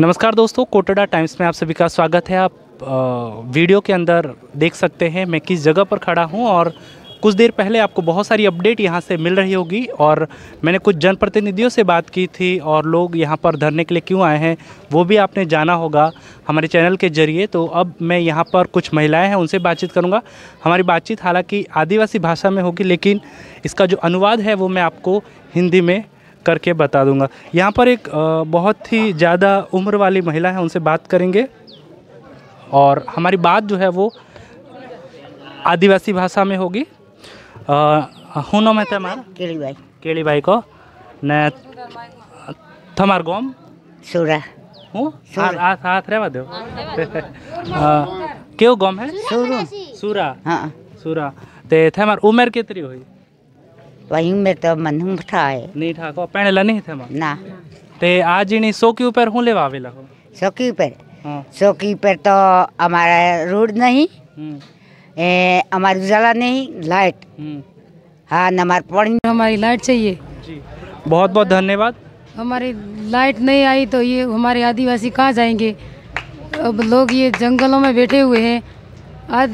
नमस्कार दोस्तों कोटडा टाइम्स में आप सभी का स्वागत है आप आ, वीडियो के अंदर देख सकते हैं मैं किस जगह पर खड़ा हूं और कुछ देर पहले आपको बहुत सारी अपडेट यहां से मिल रही होगी और मैंने कुछ जनप्रतिनिधियों से बात की थी और लोग यहां पर धरने के लिए क्यों आए हैं वो भी आपने जाना होगा हमारे चैनल के जरिए तो अब मैं यहाँ पर कुछ महिलाएँ हैं उनसे बातचीत करूँगा हमारी बातचीत हालाँकि आदिवासी भाषा में होगी लेकिन इसका जो अनुवाद है वो मैं आपको हिंदी में करके बता दूंगा यहाँ पर एक बहुत ही ज़्यादा उम्र वाली महिला है उनसे बात करेंगे और हमारी बात जो है वो आदिवासी भाषा में होगी हुनो मैं तमार केली भाई केली भाई को नमार थमार गोम सूरा हूँ हाथ हाथ दो क्यों गोम है सूरा सूरा हाँ सूरा ते थमार उम्र कितनी हुई वहीं में तो मन ठा है नहीं को तो पहले लने थे मां ना ते आज इनी सोकी ऊपर हूं लेवा आवेला हो सोकी ऊपर हाँ। सोकी ऊपर तो हमारा रोड नहीं हम्म। ए हमारी जला नहीं लाइट हम्म। हाँ नंबर पानी हमारी लाइट चाहिए जी बहुत बहुत धन्यवाद हमारी लाइट नहीं आई तो ये हमारे आदिवासी कहाँ जाएंगे अब लोग ये जंगलों में बैठे हुए हैं आज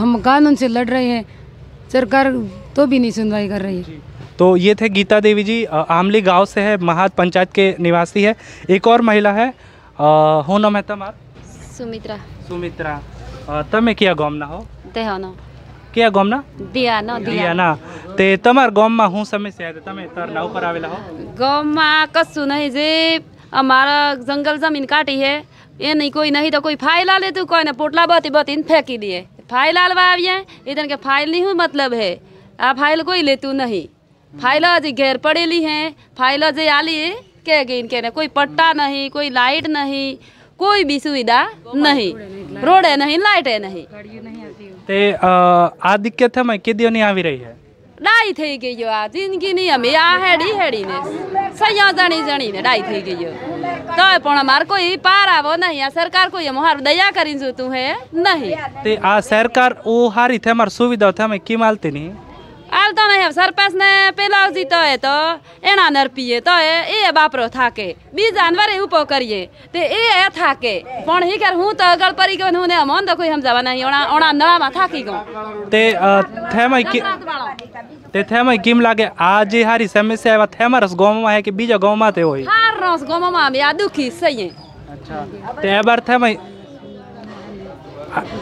हम कानून से लड़ रहे हैं सरकार तो भी नहीं सुनवाई कर रही है तो ये थे गीता देवी जी आमली गांव से है महाद पंचायत के निवासी है एक और महिला है हो नाम है तमार सुमित्रा सुमित्रा तब मैं क्या गौमना हो ते हो ना क्या गौमना दिया ना दिया ना ते तमार गाँव में हूँ से आते तमे तर नाव पर आवेला हो गाँव कस सुना है जब हमारा जंगल जमीन काटी है ये नहीं कोई नहीं तो कोई फाइल ले तू कोई ना पोटला बती इन फेंकी दिए फाइल आलवा आविए इधर के फाइल नहीं हुई मतलब है आ फाइल कोई ले तू नहीं फाइल जे घेर पड़ेली हैं फाइल जे आली के गिन के ने कोई पट्टा नहीं कोई लाइट नहीं कोई भी सुविधा नहीं रोड है नहीं लाइट है नहीं ते आ दिक्कत है मैं के दियो नहीं आवी रही है डाई जो ડાઈ नहीं हमें आ જિંદગીની અમે ने હેડી હેડીને जानी ने डाई ડાઈ થઈ जो તોય પણ અમાર કોઈ પાર આવો નહીં આ સરકાર કોઈ અમારું દયા કરી જોતું હે નહીં તે આ સરકાર ઓ હારી થે અમાર સુવિધા થે અમે કેમ હાલતી નહીં હાલતો નહીં સરપંચ ને પેલા જીતો હે તો એના નરપીએ તો એ બાપરો થાકે બીજા અનવારે ઉભો કરીએ તે એ થાકે પણ હી હું તો અગળ પડી ગયો હું ને અમોન તો કોઈ સમજાવા નહીં ઓણા ઓણા નળામાં થાકી ગયો તે થેમાં તે થેમાં કેમ લાગે આ જે હારી સમસ્યા એવા થેમાં રસ ગામમાં હે કે બીજા ગામમાં તે હોય रस गमा में आदू की सही है अच्छा ते है मैं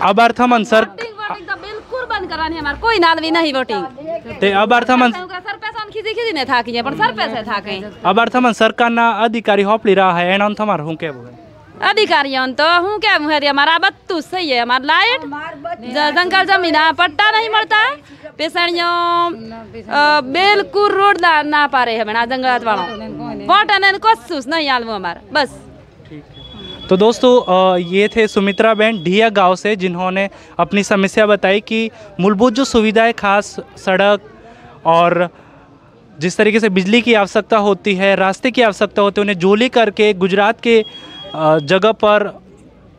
अबर्थ मन सर तो बिल्कुल बंद करानी हमार कोई नाल भी नहीं वोटिंग ते अब अर्थ मन तो सर पैसा खिजी खिजी ने था कि पर सर पैसे था कहीं अबर्थ मन सरकार ना अधिकारी होपली रहा है एनन थमार हूं के बोले अधिकारी तो हूँ क्या मुहरी हमारा बत्तू सही है हमारा लाइट जंगल जमीन हाँ, पट्टा नहीं मरता पेशेंट बिल्कुल रोड ना, पा रहे हैं जंगल वालों वोट आने कोसूस नहीं आलू हमारा बस तो दोस्तों ये थे सुमित्रा बहन ढिया गांव से जिन्होंने अपनी समस्या बताई कि मूलभूत जो सुविधाएं खास सड़क और जिस तरीके से बिजली की आवश्यकता होती है रास्ते की आवश्यकता होती है उन्हें जोली करके गुजरात के जगह पर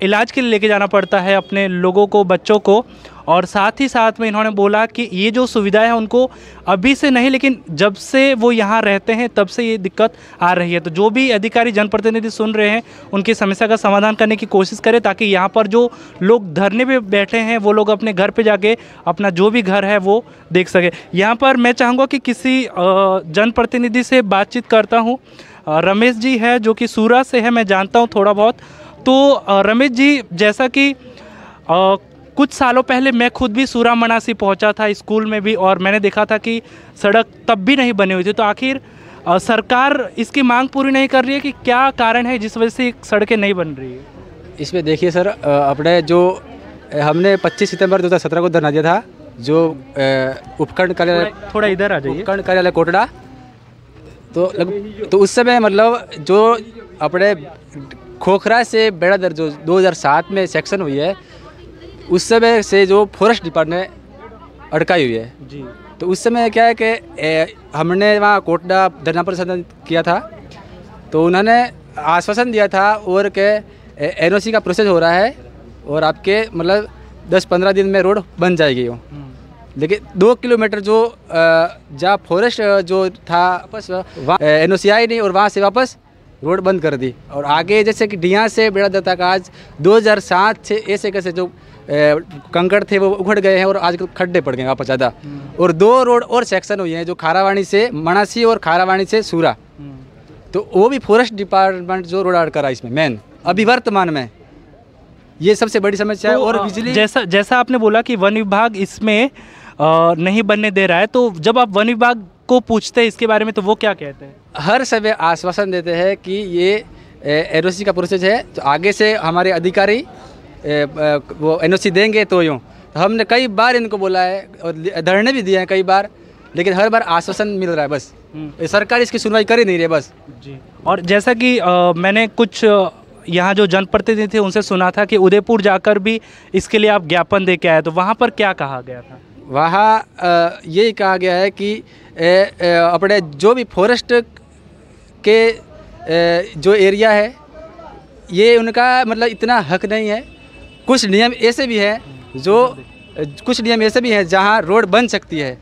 इलाज के लिए लेके जाना पड़ता है अपने लोगों को बच्चों को और साथ ही साथ में इन्होंने बोला कि ये जो सुविधाएँ हैं उनको अभी से नहीं लेकिन जब से वो यहाँ रहते हैं तब से ये दिक्कत आ रही है तो जो भी अधिकारी जनप्रतिनिधि सुन रहे हैं उनकी समस्या का समाधान करने की कोशिश करें ताकि यहाँ पर जो लोग धरने पर बैठे हैं वो लोग अपने घर पर जाके अपना जो भी घर है वो देख सके यहाँ पर मैं चाहूँगा कि किसी जनप्रतिनिधि से बातचीत करता हूँ रमेश जी है जो कि सूरत से है मैं जानता हूँ थोड़ा बहुत तो रमेश जी जैसा कि कुछ सालों पहले मैं खुद भी सूरा मनासी पहुंचा था स्कूल में भी और मैंने देखा था कि सड़क तब भी नहीं बनी हुई थी तो आखिर सरकार इसकी मांग पूरी नहीं कर रही है कि क्या कारण है जिस वजह से सड़कें नहीं बन रही है इसमें देखिए सर अपने जो हमने 25 सितंबर 2017 को धरना दिया था जो उपकरण कार्यालय थोड़ा इधर आ जाइए उपकरण कार्यालय कोटड़ा तो लग, तो उस समय मतलब जो अपने खोखरा से बेड़ा दर जो 2007 में सेक्शन हुई है उस समय से जो फॉरेस्ट डिपार्टमेंट अटकाई हुई है जी तो उस समय क्या है कि हमने वहाँ कोटडा धरना प्रदर्शन किया था तो उन्होंने आश्वासन दिया था और के एन का प्रोसेस हो रहा है और आपके मतलब दस पंद्रह दिन में रोड बन जाएगी वो हम्म। लेकिन दो किलोमीटर जो जहाँ फॉरेस्ट जो था वापस वहाँ एन आई नहीं और वहाँ से वापस रोड बंद कर दी और आगे जैसे कि डिया से बेड़ा दत्ता का आज सात से ऐसे कैसे जो कंकड़ थे वो उखड़ गए हैं और आज खड्डे पड़ गए वापस ज़्यादा हम्म। और दो रोड और सेक्शन हुए हैं जो खारावाणी से मनासी और खारावाणी से सूरा हम्म। तो वो भी फॉरेस्ट डिपार्टमेंट जो रोड आर्ड करा इसमें मेन अभी वर्तमान में ये सबसे बड़ी समस्या है तो, और बिजली जैसा जैसा आपने बोला कि वन विभाग इसमें नहीं बनने दे रहा है तो जब आप वन विभाग को पूछते हैं इसके बारे में तो वो क्या कहते हैं हर समय आश्वासन देते हैं कि ये एरोसी का प्रोसेस है तो आगे से हमारे अधिकारी वो एनओसी देंगे तो यूँ तो हमने कई बार इनको बोला है और धरने भी दिए हैं कई बार लेकिन हर बार आश्वासन मिल रहा है बस हम्म। सरकार इसकी सुनवाई कर ही नहीं रही है बस जी और जैसा कि आ, मैंने कुछ यहाँ जो जनप्रतिनिधि थे उनसे सुना था कि उदयपुर जाकर भी इसके लिए आप ज्ञापन दे के आए तो वहाँ पर क्या कहा गया था वहाँ यही कहा गया है कि अपने जो भी फॉरेस्ट के ए, जो एरिया है ये उनका मतलब इतना हक नहीं है कुछ नियम ऐसे भी हैं जो कुछ नियम ऐसे भी हैं जहाँ रोड बन सकती है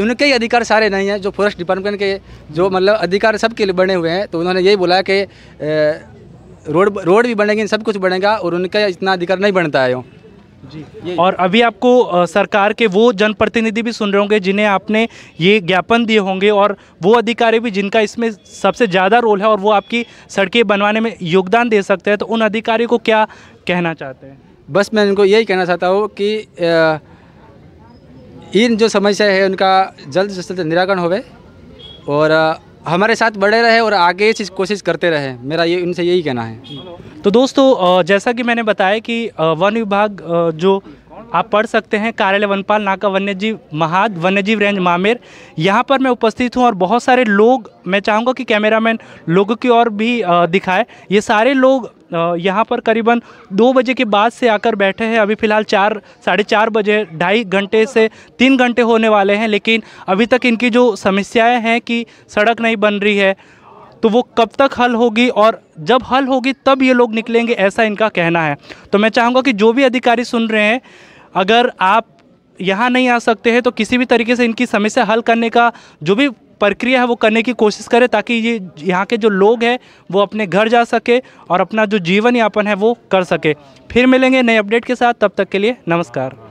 उनके ही अधिकार सारे नहीं हैं जो फॉरेस्ट डिपार्टमेंट के जो मतलब अधिकार सबके लिए बने हुए हैं तो उन्होंने यही बोला कि रोड रोड भी बनेंगे सब कुछ बनेगा और उनका इतना अधिकार नहीं बनता है जी और अभी आपको सरकार के वो जनप्रतिनिधि भी सुन रहे होंगे जिन्हें आपने ये ज्ञापन दिए होंगे और वो अधिकारी भी जिनका इसमें सबसे ज़्यादा रोल है और वो आपकी सड़कें बनवाने में योगदान दे सकते हैं तो उन अधिकारी को क्या कहना चाहते हैं बस मैं उनको यही कहना चाहता हूँ कि इन जो समस्या है उनका जल्द से जल्द निराकरण होवे और हमारे साथ बढ़े रहे और आगे इस कोशिश करते रहे मेरा ये उनसे यही कहना है तो दोस्तों जैसा कि मैंने बताया कि वन विभाग जो आप पढ़ सकते हैं कार्यालय वनपाल नाका वन्यजीव महाद वन्यजीव रेंज मामेर यहाँ पर मैं उपस्थित हूँ और बहुत सारे लोग मैं चाहूँगा कि कैमरामैन लोगों की ओर भी दिखाए ये सारे लोग यहाँ पर करीबन दो बजे के बाद से आकर बैठे हैं अभी फ़िलहाल चार साढ़े चार बजे ढाई घंटे से तीन घंटे होने वाले हैं लेकिन अभी तक इनकी जो समस्याएं हैं कि सड़क नहीं बन रही है तो वो कब तक हल होगी और जब हल होगी तब ये लोग निकलेंगे ऐसा इनका कहना है तो मैं चाहूँगा कि जो भी अधिकारी सुन रहे हैं अगर आप यहाँ नहीं आ सकते हैं तो किसी भी तरीके से इनकी समस्या हल करने का जो भी प्रक्रिया है वो करने की कोशिश करें ताकि ये यहाँ के जो लोग हैं वो अपने घर जा सके और अपना जो जीवन यापन है वो कर सके फिर मिलेंगे नए अपडेट के साथ तब तक के लिए नमस्कार